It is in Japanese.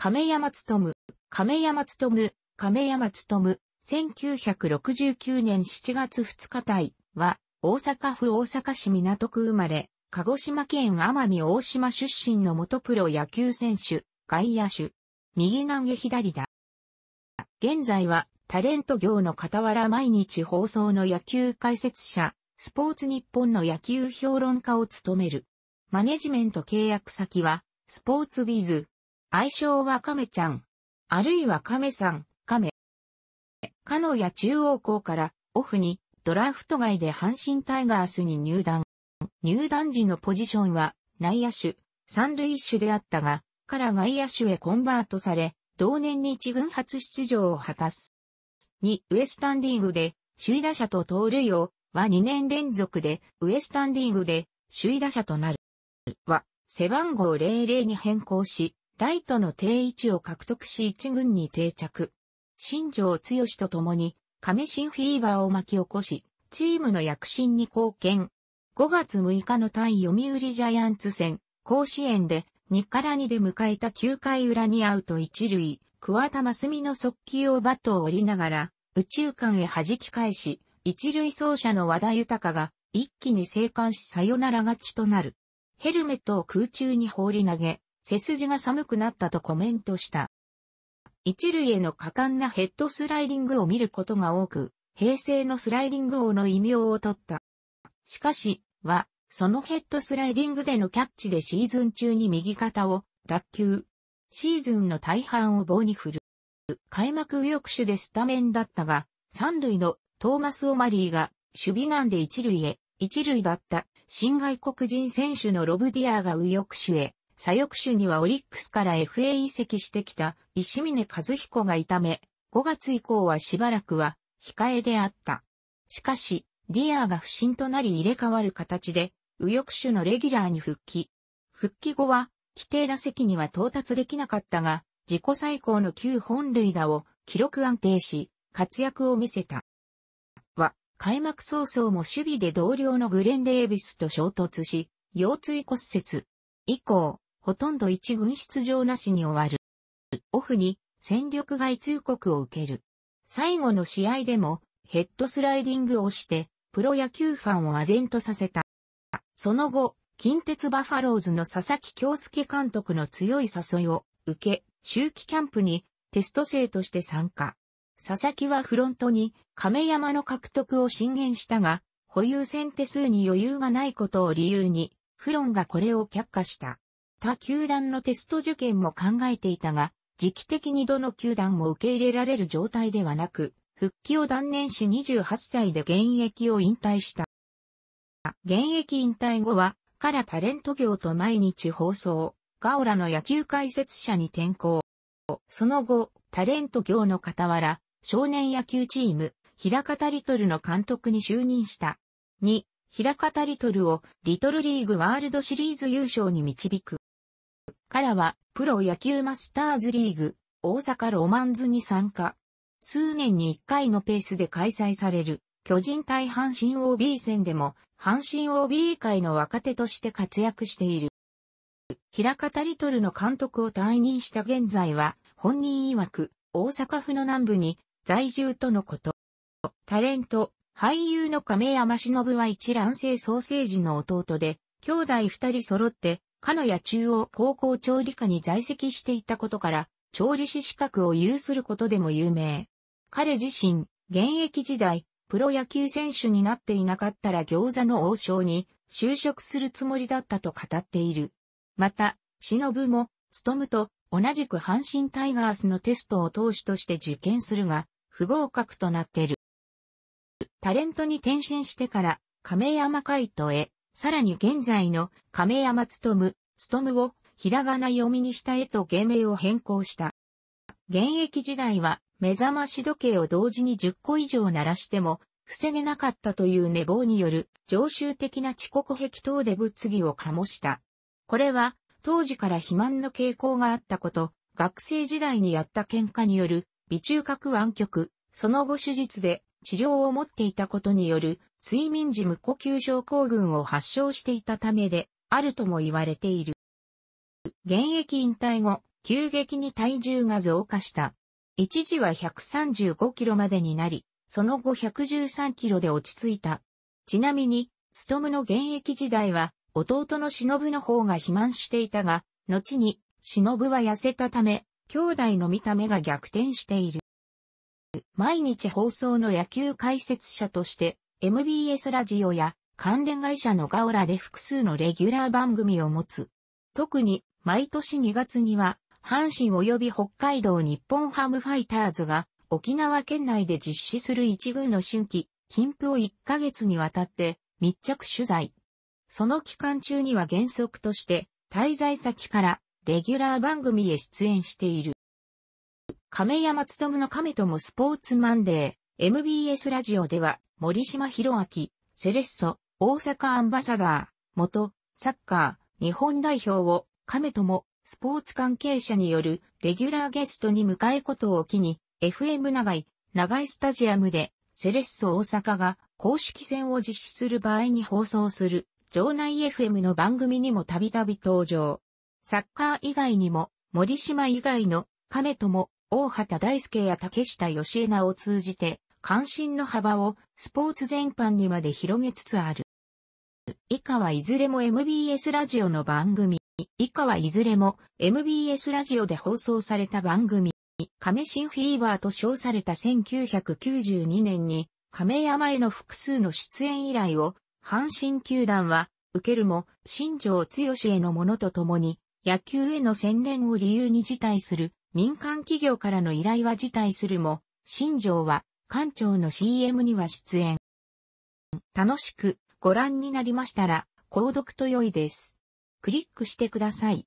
亀山勤、亀山勤、亀山勤、1969年7月2日体は、大阪府大阪市港区生まれ、鹿児島県奄美大島出身の元プロ野球選手、外野手、右投げ左だ。現在は、タレント業の傍ら毎日放送の野球解説者、スポーツ日本の野球評論家を務める。マネジメント契約先は、スポーツビズ、愛称はカメちゃん、あるいはカメさん、カメ。カノや中央校からオフにドラフト外で阪神タイガースに入団。入団時のポジションは内野手、三塁手であったが、から外野手へコンバートされ、同年に一軍初出場を果たす。2、ウエスタンリーグで、首位打者と盗塁王は2年連続で、ウエスタンリーグで首位打者となる。は、背番号00に変更し、ライトの定位置を獲得し一軍に定着。新庄剛志と共に、亀新フィーバーを巻き起こし、チームの躍進に貢献。5月6日の対読売ジャイアンツ戦、甲子園で2から2で迎えた9回裏にアウト1塁、桑田真澄の速球をバットを折りながら、宇宙間へ弾き返し、一塁走者の和田豊が一気に生還しサヨナラ勝ちとなる。ヘルメットを空中に放り投げ、背筋が寒くなったとコメントした。一塁への果敢なヘッドスライディングを見ることが多く、平成のスライディング王の異名を取った。しかし、は、そのヘッドスライディングでのキャッチでシーズン中に右肩を脱臼。シーズンの大半を棒に振る。開幕右翼手でスタメンだったが、三塁のトーマス・オマリーが守備眼で一塁へ、一塁だった新外国人選手のロブディアーが右翼手へ左翼手にはオリックスから FA 移籍してきた石峰和彦がいため、5月以降はしばらくは控えであった。しかし、ディアーが不振となり入れ替わる形で、右翼手のレギュラーに復帰。復帰後は、規定打席には到達できなかったが、自己最高の9本塁打を記録安定し、活躍を見せた。は、開幕早々も守備で同僚のグレン・デービスと衝突し、腰椎骨折。以降、ほとんど一軍出場なしに終わる。オフに戦力外通告を受ける。最後の試合でもヘッドスライディングをしてプロ野球ファンを唖然とさせた。その後、近鉄バファローズの佐々木京介監督の強い誘いを受け、秋季キャンプにテスト生として参加。佐々木はフロントに亀山の獲得を進言したが、保有選手数に余裕がないことを理由に、フロンがこれを却下した。他球団のテスト受験も考えていたが、時期的にどの球団も受け入れられる状態ではなく、復帰を断念し28歳で現役を引退した。現役引退後は、からタレント業と毎日放送、ガオラの野球解説者に転向。その後、タレント業の傍ら、少年野球チーム、平方リトルの監督に就任した。2、平方リトルをリトルリーグワールドシリーズ優勝に導く。からは、プロ野球マスターズリーグ、大阪ロマンズに参加。数年に1回のペースで開催される、巨人対阪神 OB 戦でも、阪神 OB 界の若手として活躍している。平方リトルの監督を退任した現在は、本人曰く、大阪府の南部に在住とのこと。タレント、俳優の亀山忍は一卵性ソーセージの弟で、兄弟二人揃ってかのや中央高校調理科に在籍していたことから、調理師資格を有することでも有名。彼自身、現役時代、プロ野球選手になっていなかったら餃子の王将に就職するつもりだったと語っている。また、忍も、務と同じく阪神タイガースのテストを投手として受験するが、不合格となっている。タレントに転身してから、亀山海斗へさらに現在の亀山とむをひらがな読みにした絵と芸名を変更した。現役時代は目覚まし時計を同時に10個以上鳴らしても防げなかったという寝坊による常習的な遅刻癖等で物議を醸した。これは当時から肥満の傾向があったこと、学生時代にやった喧嘩による微中核湾曲、その後手術で治療を持っていたことによる睡眠時無呼吸症候群を発症していたためで、あるとも言われている。現役引退後、急激に体重が増加した。一時は135キロまでになり、その後113キロで落ち着いた。ちなみに、ストムの現役時代は、弟の忍の方が肥満していたが、後に、忍は痩せたため、兄弟の見た目が逆転している。毎日放送の野球解説者として、MBS ラジオや関連会社のガオラで複数のレギュラー番組を持つ。特に毎年2月には阪神及び北海道日本ハムファイターズが沖縄県内で実施する一軍の春季、金譜を1ヶ月にわたって密着取材。その期間中には原則として滞在先からレギュラー番組へ出演している。亀山勤の亀ともスポーツマンデー、MBS ラジオでは、森島博明、セレッソ、大阪アンバサダー、元、サッカー、日本代表を、亀友、スポーツ関係者によるレギュラーゲストに迎えことを機に、FM 長い、長いスタジアムで、セレッソ大阪が公式戦を実施する場合に放送する、場内 FM の番組にもたびたび登場。サッカー以外にも、森島以外の、亀友、大畑大輔や竹下義枝を通じて、関心の幅をスポーツ全般にまで広げつつある。以下はいずれも MBS ラジオの番組。以下はいずれも MBS ラジオで放送された番組。亀新フィーバーと称された1992年に亀山への複数の出演依頼を阪神球団は受けるも新庄剛へのものとともに野球への宣伝を理由に辞退する民間企業からの依頼は辞退するも新庄は館長の CM には出演。楽しくご覧になりましたら、購読と良いです。クリックしてください。